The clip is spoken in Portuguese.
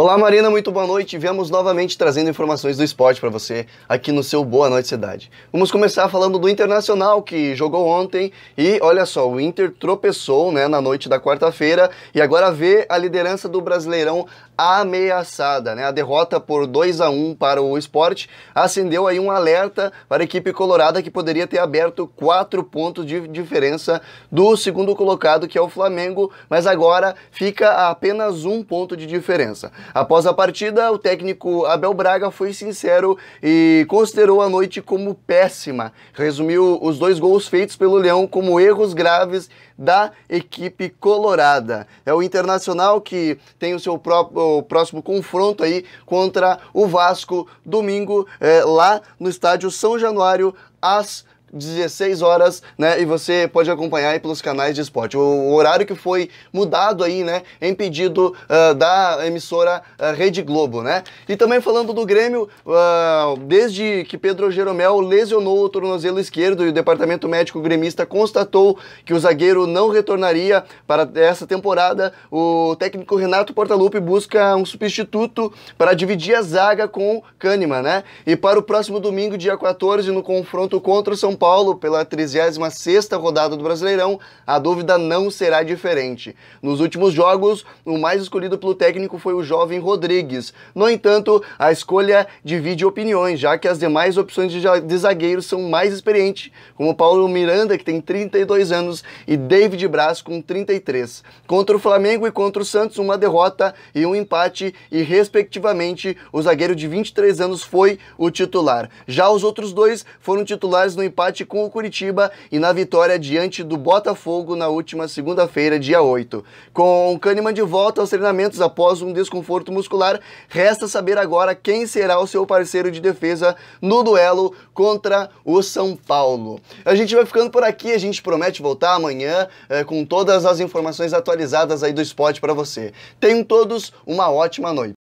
Olá, Marina, muito boa noite. Viemos novamente trazendo informações do esporte para você aqui no seu Boa Noite Cidade. Vamos começar falando do Internacional que jogou ontem e olha só, o Inter tropeçou, né, na noite da quarta-feira e agora vê a liderança do Brasileirão ameaçada. Né? A derrota por 2 a 1 para o esporte acendeu aí um alerta para a equipe colorada que poderia ter aberto quatro pontos de diferença do segundo colocado, que é o Flamengo, mas agora fica a apenas um ponto de diferença. Após a partida, o técnico Abel Braga foi sincero e considerou a noite como péssima. Resumiu os dois gols feitos pelo Leão como erros graves da equipe colorada. É o Internacional que tem o seu próprio o próximo confronto aí contra o Vasco, domingo, é, lá no estádio São Januário, às 16 horas, né? E você pode acompanhar aí pelos canais de esporte. O horário que foi mudado aí, né? Em é pedido uh, ah, da emissora uh, Rede Globo, né? E também falando do Grêmio, uh, desde que Pedro Jeromel lesionou o tornozelo esquerdo e o departamento médico gremista constatou que o zagueiro não retornaria para essa temporada, o técnico Renato Portaluppi busca um substituto para dividir a zaga com Kahneman, né? E para o próximo domingo, dia 14, no confronto contra o São Paulo pela 36ª rodada do Brasileirão, a dúvida não será diferente. Nos últimos jogos, o mais escolhido pelo técnico foi o jovem Rodrigues. No entanto, a escolha divide opiniões, já que as demais opções de zagueiros são mais experientes, como Paulo Miranda, que tem 32 anos, e David Braz, com 33. Contra o Flamengo e contra o Santos, uma derrota e um empate, e respectivamente, o zagueiro de 23 anos foi o titular. Já os outros dois foram titulares no empate empate com o Curitiba e na vitória diante do Botafogo na última segunda-feira, dia 8. Com Kahneman de volta aos treinamentos após um desconforto muscular, resta saber agora quem será o seu parceiro de defesa no duelo contra o São Paulo. A gente vai ficando por aqui, a gente promete voltar amanhã é, com todas as informações atualizadas aí do esporte para você. Tenham todos uma ótima noite.